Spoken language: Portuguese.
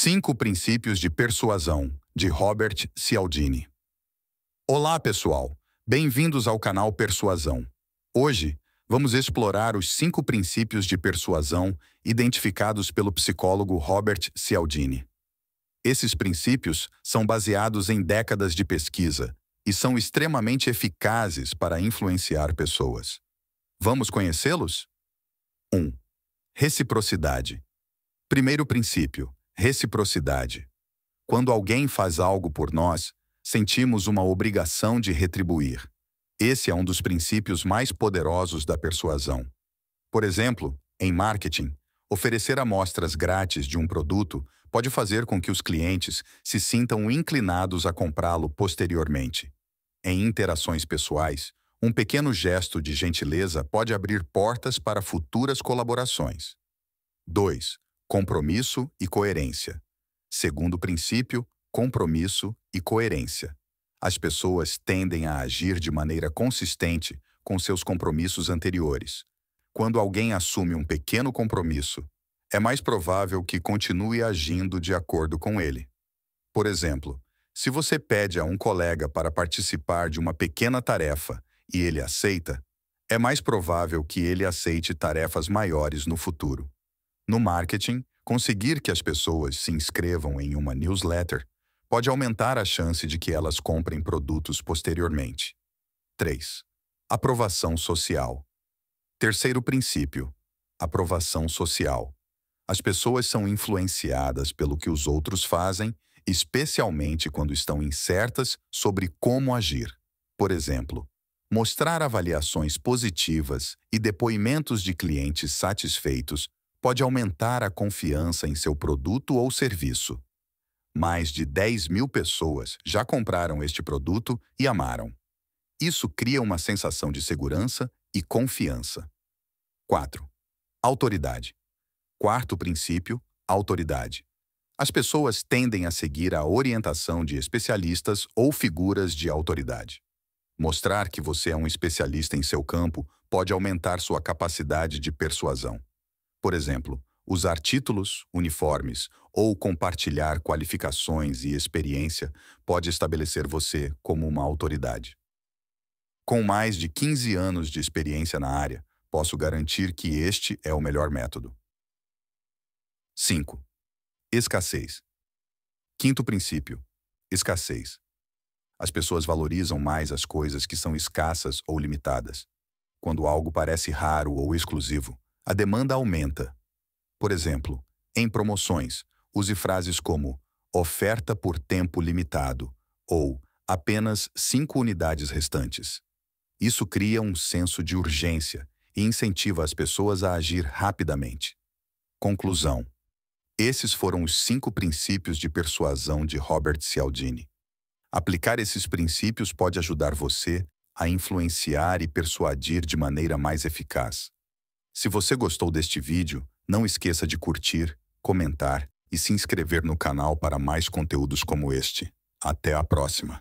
Cinco Princípios de Persuasão, de Robert Cialdini. Olá, pessoal! Bem-vindos ao canal Persuasão. Hoje, vamos explorar os cinco princípios de persuasão identificados pelo psicólogo Robert Cialdini. Esses princípios são baseados em décadas de pesquisa e são extremamente eficazes para influenciar pessoas. Vamos conhecê-los? 1. Um, reciprocidade. Primeiro princípio: Reciprocidade. Quando alguém faz algo por nós, sentimos uma obrigação de retribuir. Esse é um dos princípios mais poderosos da persuasão. Por exemplo, em marketing, oferecer amostras grátis de um produto pode fazer com que os clientes se sintam inclinados a comprá-lo posteriormente. Em interações pessoais, um pequeno gesto de gentileza pode abrir portas para futuras colaborações. 2. Compromisso e coerência. Segundo princípio, compromisso e coerência. As pessoas tendem a agir de maneira consistente com seus compromissos anteriores. Quando alguém assume um pequeno compromisso, é mais provável que continue agindo de acordo com ele. Por exemplo, se você pede a um colega para participar de uma pequena tarefa e ele aceita, é mais provável que ele aceite tarefas maiores no futuro. No marketing, conseguir que as pessoas se inscrevam em uma newsletter pode aumentar a chance de que elas comprem produtos posteriormente. 3. Aprovação social. Terceiro princípio: aprovação social. As pessoas são influenciadas pelo que os outros fazem, especialmente quando estão incertas sobre como agir. Por exemplo, mostrar avaliações positivas e depoimentos de clientes satisfeitos pode aumentar a confiança em seu produto ou serviço. Mais de 10 mil pessoas já compraram este produto e amaram. Isso cria uma sensação de segurança e confiança. 4. Autoridade. Quarto princípio: autoridade. As pessoas tendem a seguir a orientação de especialistas ou figuras de autoridade. Mostrar que você é um especialista em seu campo pode aumentar sua capacidade de persuasão. Por exemplo, usar títulos, uniformes ou compartilhar qualificações e experiência pode estabelecer você como uma autoridade. Com mais de 15 anos de experiência na área, posso garantir que este é o melhor método. 5. Escassez. Quinto princípio: escassez. As pessoas valorizam mais as coisas que são escassas ou limitadas. Quando algo parece raro ou exclusivo, a demanda aumenta. Por exemplo, em promoções, use frases como oferta por tempo limitado ou apenas cinco unidades restantes. Isso cria um senso de urgência e incentiva as pessoas a agir rapidamente. Conclusão. Esses foram os cinco princípios de persuasão de Robert Cialdini. Aplicar esses princípios pode ajudar você a influenciar e persuadir de maneira mais eficaz. Se você gostou deste vídeo, não esqueça de curtir, comentar e se inscrever no canal para mais conteúdos como este. Até a próxima!